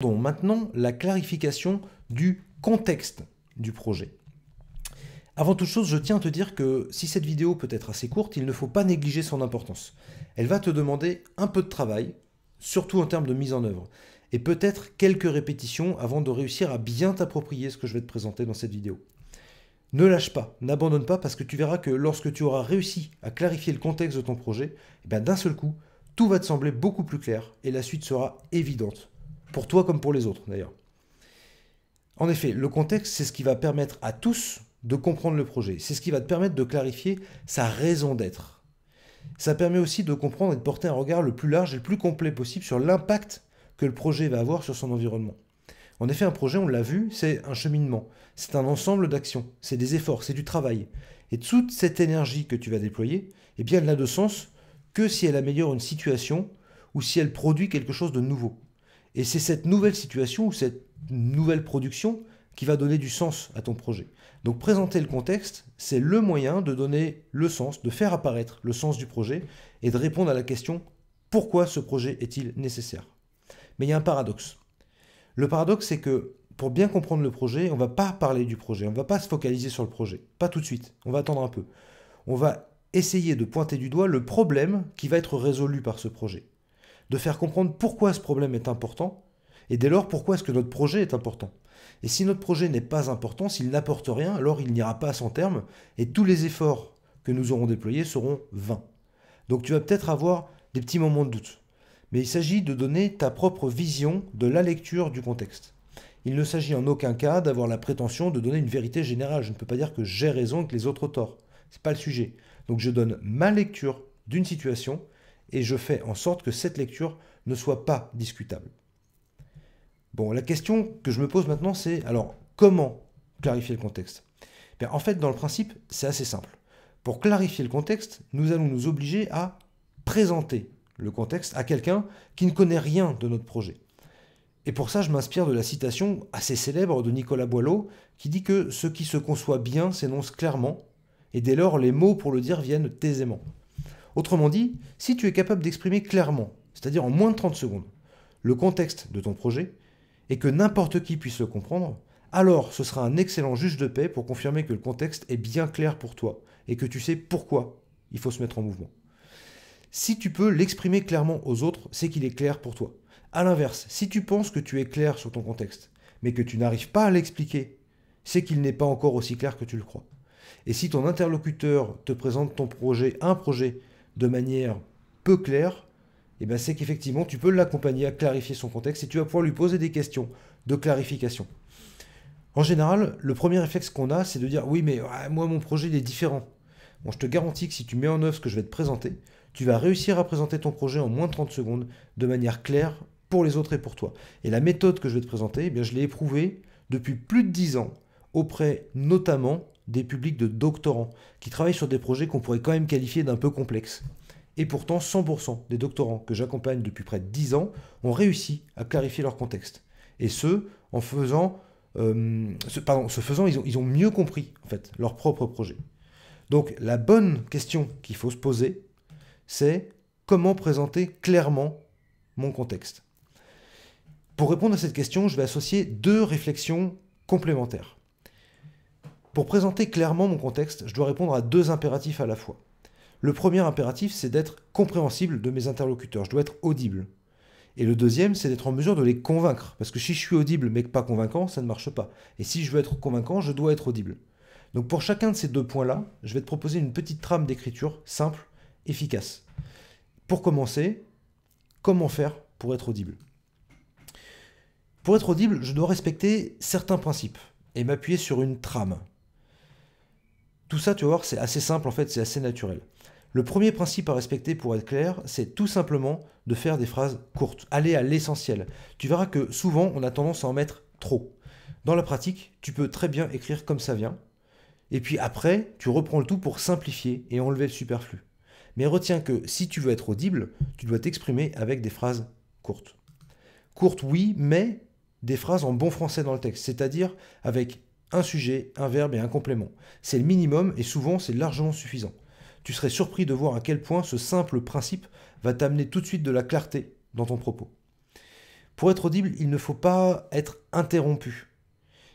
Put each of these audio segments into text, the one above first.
Donc maintenant la clarification du contexte du projet. Avant toute chose, je tiens à te dire que si cette vidéo peut être assez courte, il ne faut pas négliger son importance. Elle va te demander un peu de travail, surtout en termes de mise en œuvre, et peut-être quelques répétitions avant de réussir à bien t'approprier ce que je vais te présenter dans cette vidéo. Ne lâche pas, n'abandonne pas, parce que tu verras que lorsque tu auras réussi à clarifier le contexte de ton projet, eh ben, d'un seul coup, tout va te sembler beaucoup plus clair et la suite sera évidente pour toi comme pour les autres d'ailleurs. En effet, le contexte, c'est ce qui va permettre à tous de comprendre le projet, c'est ce qui va te permettre de clarifier sa raison d'être. Ça permet aussi de comprendre et de porter un regard le plus large et le plus complet possible sur l'impact que le projet va avoir sur son environnement. En effet, un projet, on l'a vu, c'est un cheminement, c'est un ensemble d'actions, c'est des efforts, c'est du travail. Et toute cette énergie que tu vas déployer, eh bien, elle n'a de sens que si elle améliore une situation ou si elle produit quelque chose de nouveau. Et c'est cette nouvelle situation ou cette nouvelle production qui va donner du sens à ton projet. Donc présenter le contexte, c'est le moyen de donner le sens, de faire apparaître le sens du projet et de répondre à la question pourquoi ce projet est-il nécessaire Mais il y a un paradoxe. Le paradoxe, c'est que pour bien comprendre le projet, on ne va pas parler du projet, on ne va pas se focaliser sur le projet, pas tout de suite, on va attendre un peu. On va essayer de pointer du doigt le problème qui va être résolu par ce projet de faire comprendre pourquoi ce problème est important, et dès lors pourquoi est-ce que notre projet est important. Et si notre projet n'est pas important, s'il n'apporte rien, alors il n'ira pas à son terme, et tous les efforts que nous aurons déployés seront vains. Donc tu vas peut-être avoir des petits moments de doute. Mais il s'agit de donner ta propre vision de la lecture du contexte. Il ne s'agit en aucun cas d'avoir la prétention de donner une vérité générale. Je ne peux pas dire que j'ai raison et que les autres ont tort. n'est pas le sujet. Donc je donne ma lecture d'une situation et je fais en sorte que cette lecture ne soit pas discutable. Bon, la question que je me pose maintenant, c'est alors comment clarifier le contexte eh En fait, dans le principe, c'est assez simple. Pour clarifier le contexte, nous allons nous obliger à présenter le contexte à quelqu'un qui ne connaît rien de notre projet. Et pour ça, je m'inspire de la citation assez célèbre de Nicolas Boileau qui dit que ce qui se conçoit bien s'énonce clairement, et dès lors les mots pour le dire viennent aisément. Autrement dit, si tu es capable d'exprimer clairement, c'est-à-dire en moins de 30 secondes, le contexte de ton projet, et que n'importe qui puisse le comprendre, alors ce sera un excellent juge de paix pour confirmer que le contexte est bien clair pour toi, et que tu sais pourquoi il faut se mettre en mouvement. Si tu peux l'exprimer clairement aux autres, c'est qu'il est clair pour toi. A l'inverse, si tu penses que tu es clair sur ton contexte, mais que tu n'arrives pas à l'expliquer, c'est qu'il n'est pas encore aussi clair que tu le crois. Et si ton interlocuteur te présente ton projet, un projet de manière peu claire, et eh ben c'est qu'effectivement, tu peux l'accompagner à clarifier son contexte et tu vas pouvoir lui poser des questions de clarification. En général, le premier réflexe qu'on a, c'est de dire oui, mais ah, moi, mon projet, il est différent. Bon, je te garantis que si tu mets en œuvre ce que je vais te présenter, tu vas réussir à présenter ton projet en moins de 30 secondes de manière claire pour les autres et pour toi. Et la méthode que je vais te présenter, eh bien, je l'ai éprouvée depuis plus de 10 ans auprès notamment des publics de doctorants qui travaillent sur des projets qu'on pourrait quand même qualifier d'un peu complexes. Et pourtant, 100% des doctorants que j'accompagne depuis près de 10 ans ont réussi à clarifier leur contexte. Et ce, en faisant, euh, ce, pardon, ce faisant, ils ont, ils ont mieux compris en fait leur propre projet. Donc la bonne question qu'il faut se poser, c'est comment présenter clairement mon contexte. Pour répondre à cette question, je vais associer deux réflexions complémentaires. Pour présenter clairement mon contexte, je dois répondre à deux impératifs à la fois. Le premier impératif, c'est d'être compréhensible de mes interlocuteurs, je dois être audible. Et le deuxième, c'est d'être en mesure de les convaincre, parce que si je suis audible mais pas convaincant, ça ne marche pas. Et si je veux être convaincant, je dois être audible. Donc pour chacun de ces deux points-là, je vais te proposer une petite trame d'écriture simple, efficace. Pour commencer, comment faire pour être audible Pour être audible, je dois respecter certains principes et m'appuyer sur une trame. Tout ça, tu vas voir, c'est assez simple en fait, c'est assez naturel. Le premier principe à respecter pour être clair, c'est tout simplement de faire des phrases courtes, aller à l'essentiel. Tu verras que souvent, on a tendance à en mettre trop. Dans la pratique, tu peux très bien écrire comme ça vient, et puis après, tu reprends le tout pour simplifier et enlever le superflu. Mais retiens que si tu veux être audible, tu dois t'exprimer avec des phrases courtes. Courtes, oui, mais des phrases en bon français dans le texte, c'est-à-dire avec un sujet, un verbe et un complément. C'est le minimum et souvent c'est largement suffisant. Tu serais surpris de voir à quel point ce simple principe va t'amener tout de suite de la clarté dans ton propos. Pour être audible, il ne faut pas être interrompu.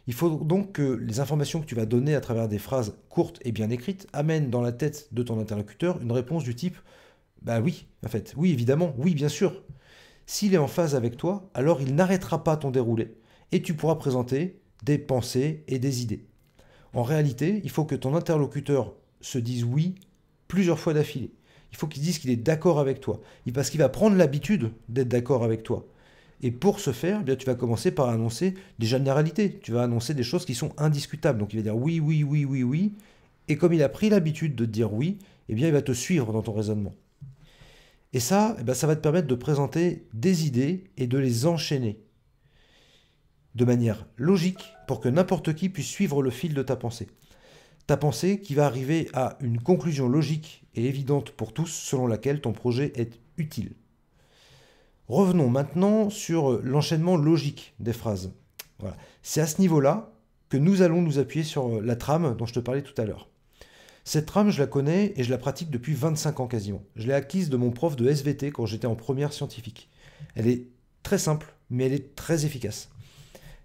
Il faut donc que les informations que tu vas donner à travers des phrases courtes et bien écrites amènent dans la tête de ton interlocuteur une réponse du type Bah oui, en fait, oui, évidemment, oui, bien sûr. S'il est en phase avec toi, alors il n'arrêtera pas ton déroulé et tu pourras présenter des pensées et des idées. En réalité, il faut que ton interlocuteur se dise oui plusieurs fois d'affilée. Il faut qu'il dise qu'il est d'accord avec toi. Parce qu'il va prendre l'habitude d'être d'accord avec toi. Et pour ce faire, eh bien, tu vas commencer par annoncer des généralités. Tu vas annoncer des choses qui sont indiscutables. Donc il va dire oui, oui, oui, oui, oui. Et comme il a pris l'habitude de te dire oui, eh bien, il va te suivre dans ton raisonnement. Et ça, eh ça va te permettre de présenter des idées et de les enchaîner de manière logique pour que n'importe qui puisse suivre le fil de ta pensée. Ta pensée qui va arriver à une conclusion logique et évidente pour tous selon laquelle ton projet est utile. Revenons maintenant sur l'enchaînement logique des phrases. Voilà. C'est à ce niveau-là que nous allons nous appuyer sur la trame dont je te parlais tout à l'heure. Cette trame, je la connais et je la pratique depuis 25 ans quasiment. Je l'ai acquise de mon prof de SVT quand j'étais en première scientifique. Elle est très simple, mais elle est très efficace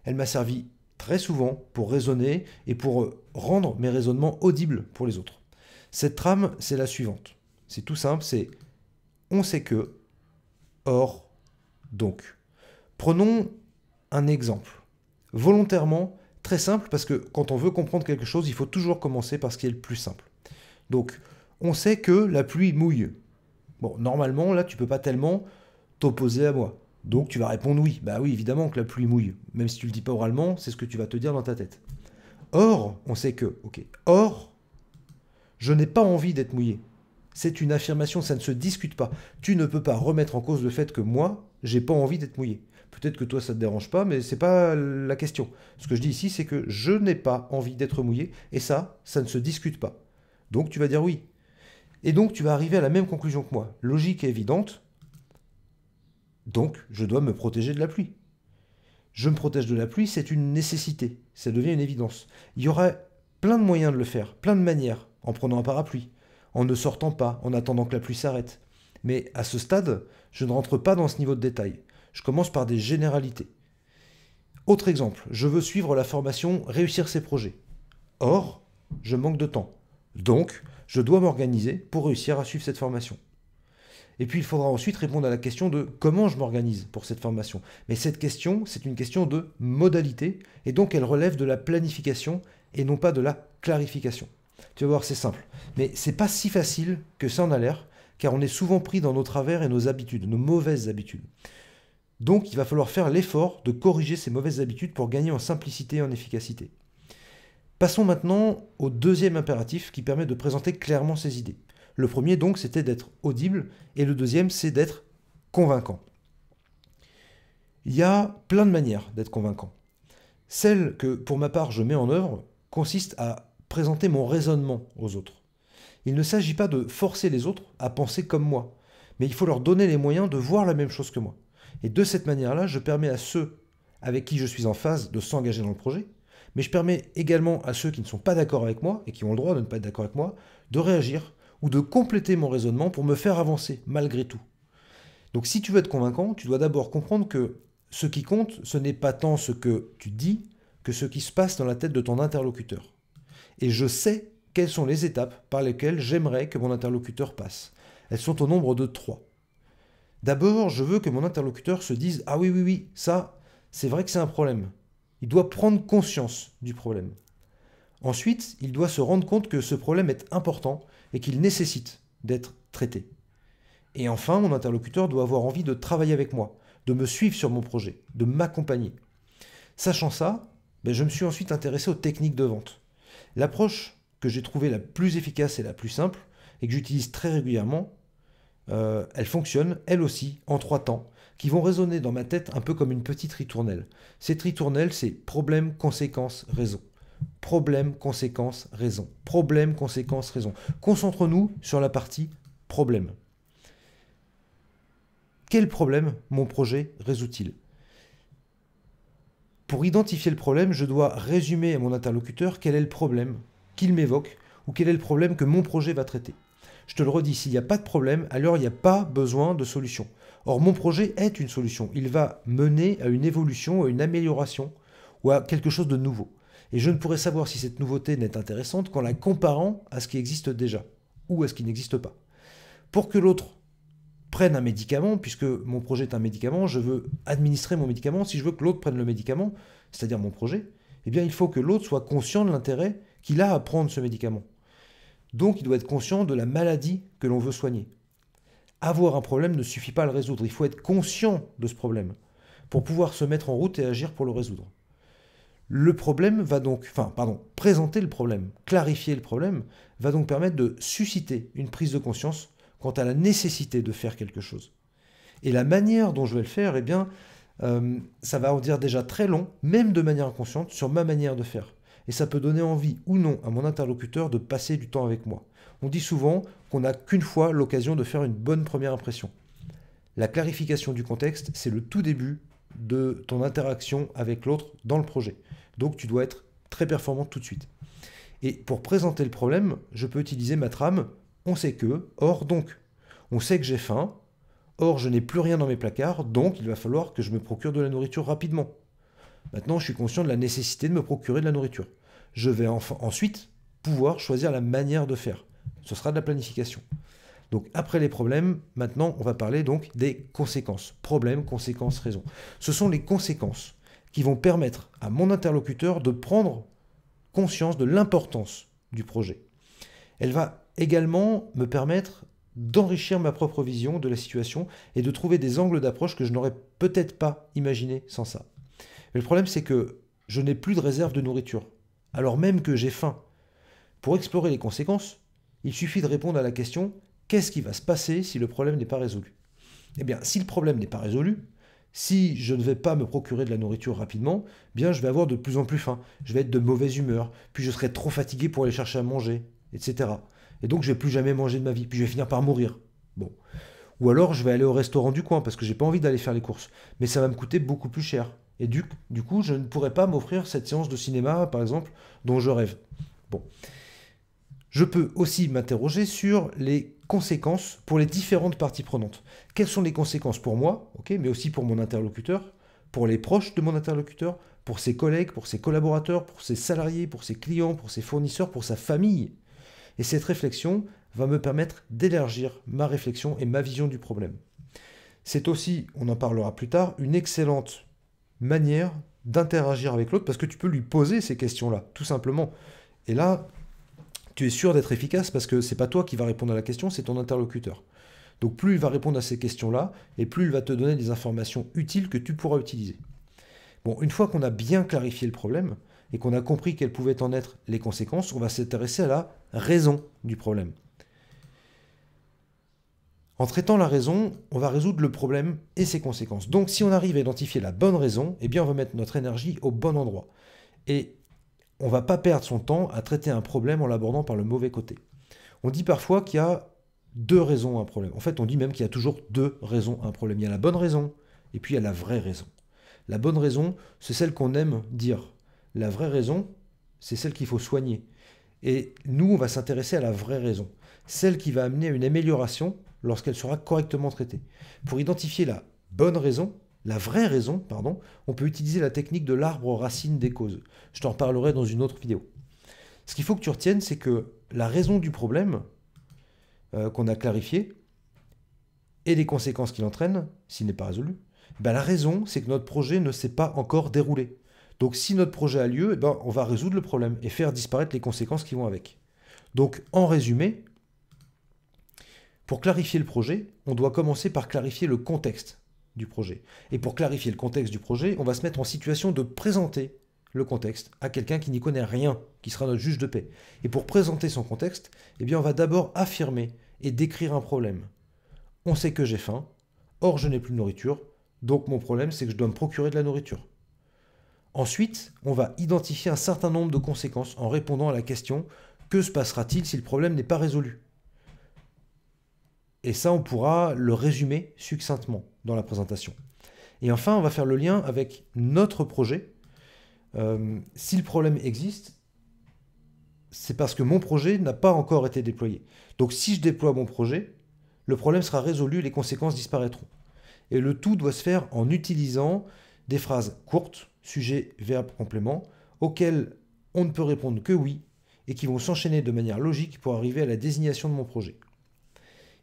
elle m'a servi très souvent pour raisonner et pour euh, rendre mes raisonnements audibles pour les autres. Cette trame, c'est la suivante. C'est tout simple, c'est on sait que, or, donc. Prenons un exemple. Volontairement, très simple, parce que quand on veut comprendre quelque chose, il faut toujours commencer par ce qui est le plus simple. Donc, on sait que la pluie mouille. Bon, normalement, là, tu ne peux pas tellement t'opposer à moi. Donc tu vas répondre oui. Bah oui, évidemment que la pluie mouille. Même si tu le dis pas oralement, c'est ce que tu vas te dire dans ta tête. Or, on sait que, ok, or, je n'ai pas envie d'être mouillé. C'est une affirmation, ça ne se discute pas. Tu ne peux pas remettre en cause le fait que moi, j'ai pas envie d'être mouillé. Peut-être que toi, ça te dérange pas, mais c'est pas la question. Ce que je dis ici, c'est que je n'ai pas envie d'être mouillé, et ça, ça ne se discute pas. Donc tu vas dire oui. Et donc tu vas arriver à la même conclusion que moi. Logique évidente, donc, je dois me protéger de la pluie. Je me protège de la pluie, c'est une nécessité, ça devient une évidence. Il y aurait plein de moyens de le faire, plein de manières, en prenant un parapluie, en ne sortant pas, en attendant que la pluie s'arrête. Mais à ce stade, je ne rentre pas dans ce niveau de détail. Je commence par des généralités. Autre exemple, je veux suivre la formation Réussir ses projets. Or, je manque de temps. Donc, je dois m'organiser pour réussir à suivre cette formation. Et puis il faudra ensuite répondre à la question de comment je m'organise pour cette formation. Mais cette question, c'est une question de modalité, et donc elle relève de la planification et non pas de la clarification. Tu vas voir, c'est simple. Mais c'est pas si facile que ça en a l'air, car on est souvent pris dans nos travers et nos habitudes, nos mauvaises habitudes. Donc il va falloir faire l'effort de corriger ces mauvaises habitudes pour gagner en simplicité et en efficacité. Passons maintenant au deuxième impératif qui permet de présenter clairement ses idées. Le premier, donc, c'était d'être audible, et le deuxième, c'est d'être convaincant. Il y a plein de manières d'être convaincant. Celle que, pour ma part, je mets en œuvre consiste à présenter mon raisonnement aux autres. Il ne s'agit pas de forcer les autres à penser comme moi, mais il faut leur donner les moyens de voir la même chose que moi. Et de cette manière-là, je permets à ceux avec qui je suis en phase de s'engager dans le projet, mais je permets également à ceux qui ne sont pas d'accord avec moi, et qui ont le droit de ne pas être d'accord avec moi, de réagir ou de compléter mon raisonnement pour me faire avancer, malgré tout. Donc si tu veux être convaincant, tu dois d'abord comprendre que ce qui compte, ce n'est pas tant ce que tu dis que ce qui se passe dans la tête de ton interlocuteur. Et je sais quelles sont les étapes par lesquelles j'aimerais que mon interlocuteur passe. Elles sont au nombre de trois. D'abord, je veux que mon interlocuteur se dise Ah oui, oui, oui, ça, c'est vrai que c'est un problème. Il doit prendre conscience du problème. Ensuite, il doit se rendre compte que ce problème est important et qu'il nécessite d'être traité. Et enfin, mon interlocuteur doit avoir envie de travailler avec moi, de me suivre sur mon projet, de m'accompagner. Sachant ça, ben, je me suis ensuite intéressé aux techniques de vente. L'approche que j'ai trouvée la plus efficace et la plus simple, et que j'utilise très régulièrement, euh, elle fonctionne, elle aussi, en trois temps, qui vont résonner dans ma tête un peu comme une petite ritournelle. Cette ritournelle, c'est problème, conséquence, raison. Problème, conséquence, raison. Problème, conséquence, raison. Concentrons-nous sur la partie problème. Quel problème mon projet résout-il Pour identifier le problème, je dois résumer à mon interlocuteur quel est le problème qu'il m'évoque ou quel est le problème que mon projet va traiter. Je te le redis, s'il n'y a pas de problème, alors il n'y a pas besoin de solution. Or, mon projet est une solution. Il va mener à une évolution, à une amélioration ou à quelque chose de nouveau et je ne pourrais savoir si cette nouveauté n'est intéressante qu'en la comparant à ce qui existe déjà, ou à ce qui n'existe pas. Pour que l'autre prenne un médicament, puisque mon projet est un médicament, je veux administrer mon médicament, si je veux que l'autre prenne le médicament, c'est-à-dire mon projet, eh bien il faut que l'autre soit conscient de l'intérêt qu'il a à prendre ce médicament. Donc il doit être conscient de la maladie que l'on veut soigner. Avoir un problème ne suffit pas à le résoudre, il faut être conscient de ce problème pour pouvoir se mettre en route et agir pour le résoudre. Le problème va donc, enfin, pardon, présenter le problème, clarifier le problème, va donc permettre de susciter une prise de conscience quant à la nécessité de faire quelque chose. Et la manière dont je vais le faire, eh bien, euh, ça va en dire déjà très long, même de manière inconsciente, sur ma manière de faire. Et ça peut donner envie ou non à mon interlocuteur de passer du temps avec moi. On dit souvent qu'on n'a qu'une fois l'occasion de faire une bonne première impression. La clarification du contexte, c'est le tout début de ton interaction avec l'autre dans le projet. Donc tu dois être très performant tout de suite. Et pour présenter le problème, je peux utiliser ma trame on sait que, or donc. On sait que j'ai faim, or je n'ai plus rien dans mes placards, donc il va falloir que je me procure de la nourriture rapidement. Maintenant, je suis conscient de la nécessité de me procurer de la nourriture. Je vais ensuite pouvoir choisir la manière de faire. Ce sera de la planification. Donc après les problèmes, maintenant on va parler donc des conséquences. Problème, conséquences, raison. Ce sont les conséquences qui vont permettre à mon interlocuteur de prendre conscience de l'importance du projet. Elle va également me permettre d'enrichir ma propre vision de la situation et de trouver des angles d'approche que je n'aurais peut-être pas imaginé sans ça. Mais le problème c'est que je n'ai plus de réserve de nourriture, alors même que j'ai faim. Pour explorer les conséquences, il suffit de répondre à la question qu'est-ce qui va se passer si le problème n'est pas résolu Eh bien, si le problème n'est pas résolu, si je ne vais pas me procurer de la nourriture rapidement, bien je vais avoir de plus en plus faim, je vais être de mauvaise humeur, puis je serai trop fatigué pour aller chercher à manger, etc. Et donc je vais plus jamais manger de ma vie, puis je vais finir par mourir. Bon. Ou alors je vais aller au restaurant du coin parce que j'ai pas envie d'aller faire les courses, mais ça va me coûter beaucoup plus cher. Et du, du coup, je ne pourrai pas m'offrir cette séance de cinéma, par exemple, dont je rêve. Bon. Je peux aussi m'interroger sur les conséquences pour les différentes parties prenantes. Quelles sont les conséquences pour moi, mais aussi pour mon interlocuteur, pour les proches de mon interlocuteur, pour ses collègues, pour ses collaborateurs, pour ses salariés, pour ses clients, pour ses fournisseurs, pour sa famille. Et cette réflexion va me permettre d'élargir ma réflexion et ma vision du problème. C'est aussi, on en parlera plus tard, une excellente manière d'interagir avec l'autre parce que tu peux lui poser ces questions-là, tout simplement. Et là, tu es sûr d'être efficace parce que c'est pas toi qui va répondre à la question, c'est ton interlocuteur. Donc plus il va répondre à ces questions-là, et plus il va te donner des informations utiles que tu pourras utiliser. Bon, une fois qu'on a bien clarifié le problème, et qu'on a compris quelles pouvaient en être les conséquences, on va s'intéresser à la raison du problème. En traitant la raison, on va résoudre le problème et ses conséquences. Donc si on arrive à identifier la bonne raison, eh bien on va mettre notre énergie au bon endroit. Et on va pas perdre son temps à traiter un problème en l'abordant par le mauvais côté. On dit parfois qu'il y a deux raisons à un problème. En fait, on dit même qu'il y a toujours deux raisons à un problème. Il y a la bonne raison et puis il y a la vraie raison. La bonne raison, c'est celle qu'on aime dire. La vraie raison, c'est celle qu'il faut soigner. Et nous, on va s'intéresser à la vraie raison, celle qui va amener à une amélioration lorsqu'elle sera correctement traitée. Pour identifier la bonne raison, la vraie raison, pardon, on peut utiliser la technique de l'arbre racine des causes. Je t'en parlerai dans une autre vidéo. Ce qu'il faut que tu retiennes, c'est que la raison du problème euh, qu'on a clarifié et les conséquences qu'il entraîne, s'il n'est pas résolu, eh ben, la raison, c'est que notre projet ne s'est pas encore déroulé. Donc si notre projet a lieu, eh ben, on va résoudre le problème et faire disparaître les conséquences qui vont avec. Donc en résumé, pour clarifier le projet, on doit commencer par clarifier le contexte du projet. Et pour clarifier le contexte du projet, on va se mettre en situation de présenter le contexte à quelqu'un qui n'y connaît rien, qui sera notre juge de paix. Et pour présenter son contexte, eh bien on va d'abord affirmer et décrire un problème. On sait que j'ai faim, or je n'ai plus de nourriture, donc mon problème c'est que je dois me procurer de la nourriture. Ensuite, on va identifier un certain nombre de conséquences en répondant à la question que se passera-t-il si le problème n'est pas résolu et ça, on pourra le résumer succinctement dans la présentation. Et enfin, on va faire le lien avec notre projet. Euh, si le problème existe, c'est parce que mon projet n'a pas encore été déployé. Donc si je déploie mon projet, le problème sera résolu, les conséquences disparaîtront. Et le tout doit se faire en utilisant des phrases courtes, sujet, verbe, complément, auxquelles on ne peut répondre que oui, et qui vont s'enchaîner de manière logique pour arriver à la désignation de mon projet.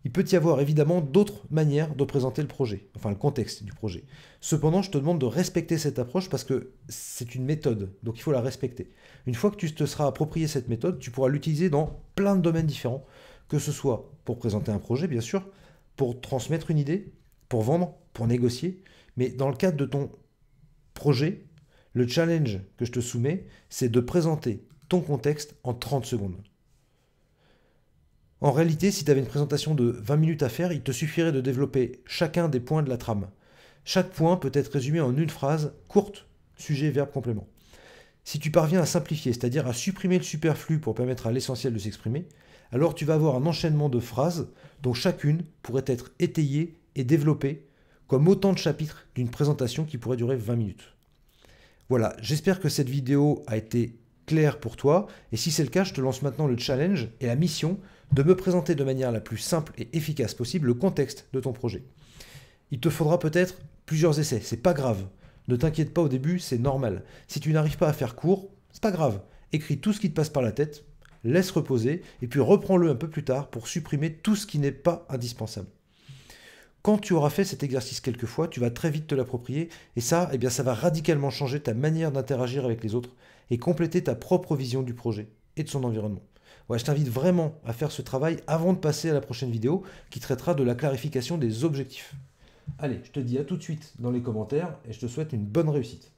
Il peut y avoir évidemment d'autres manières de présenter le projet, enfin le contexte du projet. Cependant, je te demande de respecter cette approche parce que c'est une méthode, donc il faut la respecter. Une fois que tu te seras approprié cette méthode, tu pourras l'utiliser dans plein de domaines différents, que ce soit pour présenter un projet, bien sûr, pour transmettre une idée, pour vendre, pour négocier, mais dans le cadre de ton projet, le challenge que je te soumets, c'est de présenter ton contexte en 30 secondes. En réalité, si tu avais une présentation de 20 minutes à faire, il te suffirait de développer chacun des points de la trame. Chaque point peut être résumé en une phrase courte, sujet, verbe, complément. Si tu parviens à simplifier, c'est-à-dire à supprimer le superflu pour permettre à l'essentiel de s'exprimer, alors tu vas avoir un enchaînement de phrases dont chacune pourrait être étayée et développée comme autant de chapitres d'une présentation qui pourrait durer 20 minutes. Voilà, j'espère que cette vidéo a été claire pour toi, et si c'est le cas, je te lance maintenant le challenge et la mission de me présenter de manière la plus simple et efficace possible le contexte de ton projet. Il te faudra peut-être plusieurs essais, c'est pas grave. Ne t'inquiète pas au début, c'est normal. Si tu n'arrives pas à faire court, c'est pas grave. Écris tout ce qui te passe par la tête, laisse reposer, et puis reprends-le un peu plus tard pour supprimer tout ce qui n'est pas indispensable. Quand tu auras fait cet exercice quelques fois, tu vas très vite te l'approprier, et ça, eh bien, ça va radicalement changer ta manière d'interagir avec les autres et compléter ta propre vision du projet et de son environnement je t'invite vraiment à faire ce travail avant de passer à la prochaine vidéo qui traitera de la clarification des objectifs. Allez, je te dis à tout de suite dans les commentaires et je te souhaite une bonne réussite.